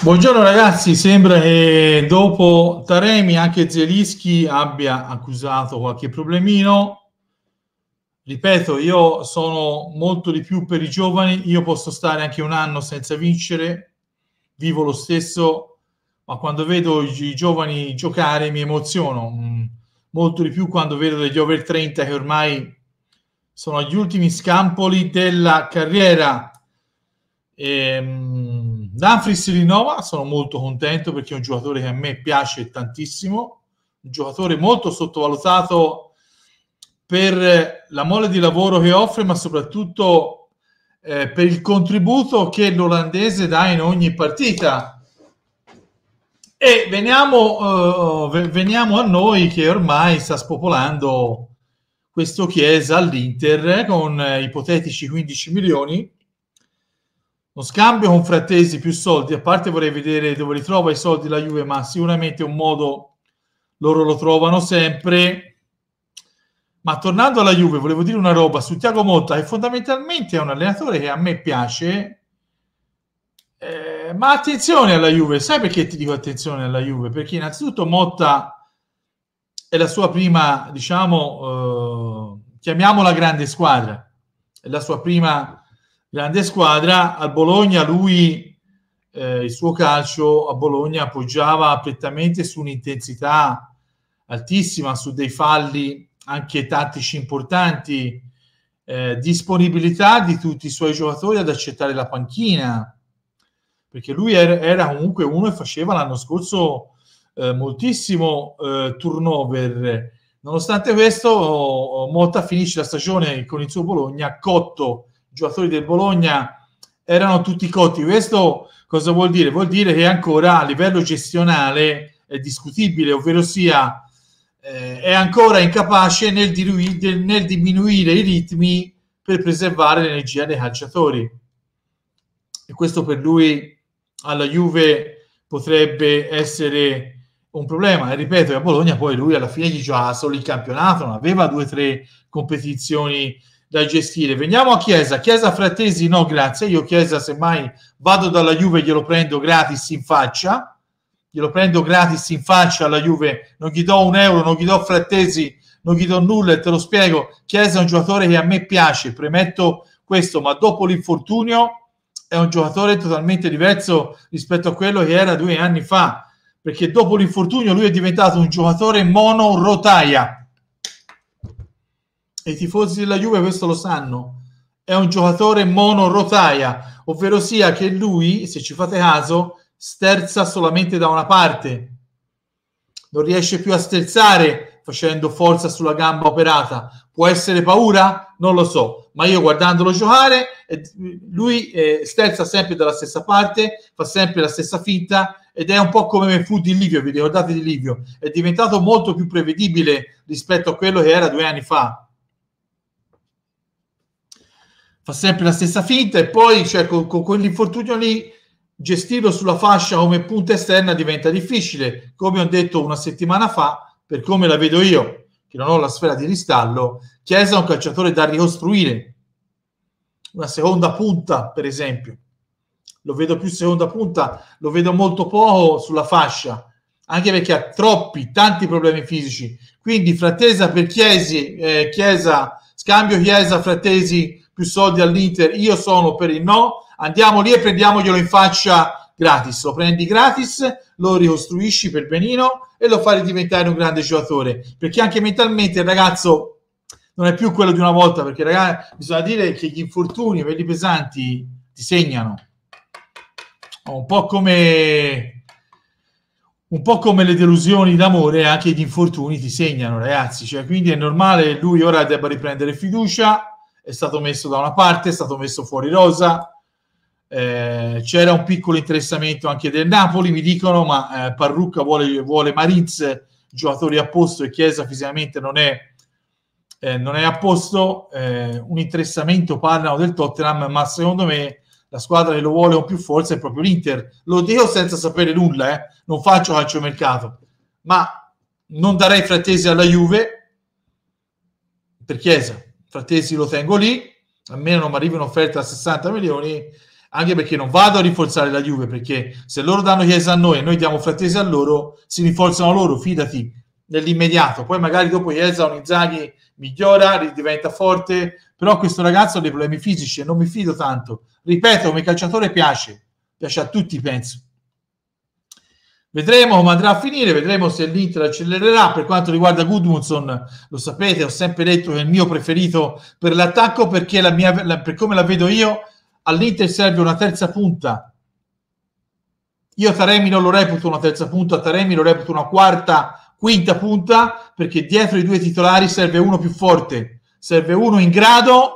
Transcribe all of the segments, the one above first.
Buongiorno ragazzi, sembra che dopo Taremi anche Zelischi abbia accusato qualche problemino. Ripeto, io sono molto di più per i giovani, io posso stare anche un anno senza vincere, vivo lo stesso, ma quando vedo i giovani giocare mi emoziono, mm, molto di più quando vedo degli over 30 che ormai sono agli ultimi scampoli della carriera. Ehm, Danfri si rinnova, sono molto contento perché è un giocatore che a me piace tantissimo, un giocatore molto sottovalutato per la mole di lavoro che offre, ma soprattutto eh, per il contributo che l'olandese dà in ogni partita. E veniamo, eh, veniamo a noi che ormai sta spopolando questo Chiesa all'Inter eh, con eh, ipotetici 15 milioni lo scambio con Frattesi più soldi, a parte vorrei vedere dove li trova i soldi la Juve, ma sicuramente un modo loro lo trovano sempre. Ma tornando alla Juve, volevo dire una roba su Tiago Motta, che fondamentalmente è un allenatore che a me piace, eh, ma attenzione alla Juve, sai perché ti dico attenzione alla Juve? Perché innanzitutto Motta è la sua prima, diciamo, eh, chiamiamola grande squadra, è la sua prima grande squadra. Al Bologna lui, eh, il suo calcio a Bologna appoggiava prettamente su un'intensità altissima, su dei falli anche tattici importanti, eh, disponibilità di tutti i suoi giocatori ad accettare la panchina, perché lui era, era comunque uno e faceva l'anno scorso eh, moltissimo eh, turnover. Nonostante questo, Motta finisce la stagione con il suo Bologna cotto giocatori del Bologna erano tutti cotti. Questo cosa vuol dire? Vuol dire che ancora a livello gestionale è discutibile, ovvero sia eh, è ancora incapace nel, diluire, nel diminuire i ritmi per preservare l'energia dei calciatori. E questo per lui alla Juve potrebbe essere un problema. E ripeto, a Bologna poi lui alla fine gli giocava solo il campionato, non aveva due o tre competizioni da gestire. Veniamo a Chiesa. Chiesa Frattesi, no grazie. Io Chiesa semmai vado dalla Juve glielo prendo gratis in faccia. Glielo prendo gratis in faccia alla Juve. Non gli do un euro, non gli do Frattesi, non gli do nulla e te lo spiego. Chiesa è un giocatore che a me piace, premetto questo, ma dopo l'infortunio è un giocatore totalmente diverso rispetto a quello che era due anni fa, perché dopo l'infortunio lui è diventato un giocatore mono rotaia e i tifosi della Juve questo lo sanno, è un giocatore monorotaia, ovvero sia che lui, se ci fate caso, sterza solamente da una parte, non riesce più a sterzare facendo forza sulla gamba operata. Può essere paura? Non lo so, ma io guardandolo giocare, eh, lui eh, sterza sempre dalla stessa parte, fa sempre la stessa finta ed è un po' come fu di Livio, vi ricordate di Livio? È diventato molto più prevedibile rispetto a quello che era due anni fa fa sempre la stessa finta e poi cioè, con, con quell'infortunio lì gestirlo sulla fascia come punta esterna diventa difficile, come ho detto una settimana fa, per come la vedo io, che non ho la sfera di ristallo, Chiesa è un calciatore da ricostruire, una seconda punta per esempio, lo vedo più seconda punta, lo vedo molto poco sulla fascia, anche perché ha troppi, tanti problemi fisici, quindi frattesa per Chiesi, eh, Chiesa, scambio Chiesa, frattesi più soldi all'Inter, io sono per il no, andiamo lì e prendiamoglielo in faccia gratis, lo prendi gratis, lo ricostruisci per benino e lo fai diventare un grande giocatore, perché anche mentalmente il ragazzo non è più quello di una volta, perché ragazzi, bisogna dire che gli infortuni, quelli pesanti, ti segnano. Un po' come un po' come le delusioni d'amore, anche gli infortuni ti segnano, ragazzi. Cioè, quindi è normale lui ora debba riprendere fiducia, è stato messo da una parte, è stato messo fuori rosa. Eh, c'era un piccolo interessamento anche del Napoli, mi dicono, ma eh, Parrucca vuole, vuole Mariz, giocatori a posto e Chiesa fisicamente non è, eh, non è a posto. Eh, un interessamento parlano del Tottenham, ma secondo me la squadra che lo vuole con più forza è proprio l'Inter. Lo dico senza sapere nulla, eh, non faccio calcio mercato, ma non darei frattesi alla Juve per Chiesa Frattesi lo tengo lì, a meno non mi arrivi un'offerta a 60 milioni, anche perché non vado a rinforzare la Juve, perché se loro danno Chiesa a noi e noi diamo Frattesi a loro, si rinforzano loro, fidati, nell'immediato. Poi magari dopo Chiesa un Inzaghi migliora, diventa forte, però questo ragazzo ha dei problemi fisici e non mi fido tanto. Ripeto, come calciatore piace, piace a tutti penso, Vedremo come andrà a finire, vedremo se l'Inter accelererà. Per quanto riguarda Gudmundsson, lo sapete, ho sempre detto che è il mio preferito per l'attacco perché la mia, la, per come la vedo io, all'Inter serve una terza punta. Io Taremi non lo reputo una terza punta, Taremi lo reputo una quarta, quinta punta perché dietro i due titolari serve uno più forte, serve uno in grado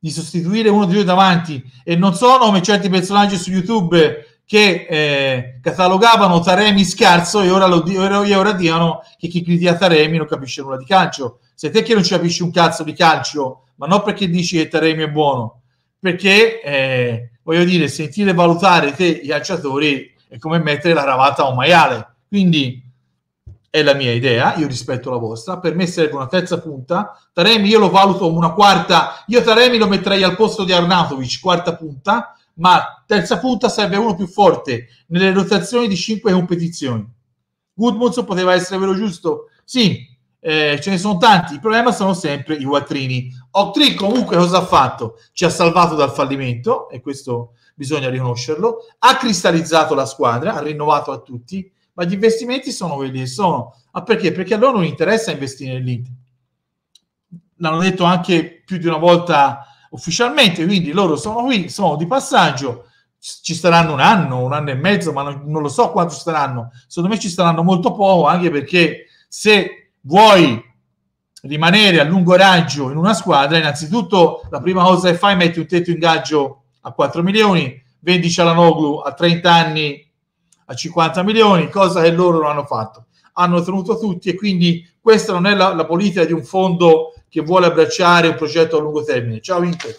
di sostituire uno di due davanti e non so come certi personaggi su YouTube che eh, catalogavano Taremi scarso e ora, lo, e ora dicono che chi critica Taremi non capisce nulla di calcio. Se te che non ci capisci un cazzo di calcio, ma non perché dici che Taremi è buono, perché eh, voglio dire, sentire valutare te i calciatori è come mettere la ravata a un maiale. Quindi è la mia idea, io rispetto la vostra, per me sarebbe una terza punta, Taremi io lo valuto una quarta, io Taremi lo metterei al posto di Arnatovic, quarta punta, ma terza punta serve uno più forte nelle rotazioni di cinque competizioni. Goodmanson poteva essere vero giusto? Sì, eh, ce ne sono tanti. Il problema sono sempre i quattrini. Octree comunque cosa ha fatto? Ci ha salvato dal fallimento e questo bisogna riconoscerlo. Ha cristallizzato la squadra, ha rinnovato a tutti, ma gli investimenti sono quelli che sono. Ma perché? Perché a loro non interessa investire nell'Inter. L'hanno detto anche più di una volta ufficialmente, quindi loro sono qui, sono di passaggio, ci staranno un anno, un anno e mezzo, ma non, non lo so quanto ci staranno, secondo me ci staranno molto poco, anche perché se vuoi rimanere a lungo raggio in una squadra, innanzitutto la prima cosa che fai è metti un tetto ingaggio a 4 milioni, vendi Cialanoglu a 30 anni a 50 milioni, cosa che loro non hanno fatto hanno tenuto tutti e quindi questa non è la, la politica di un fondo che vuole abbracciare un progetto a lungo termine. Ciao Inter.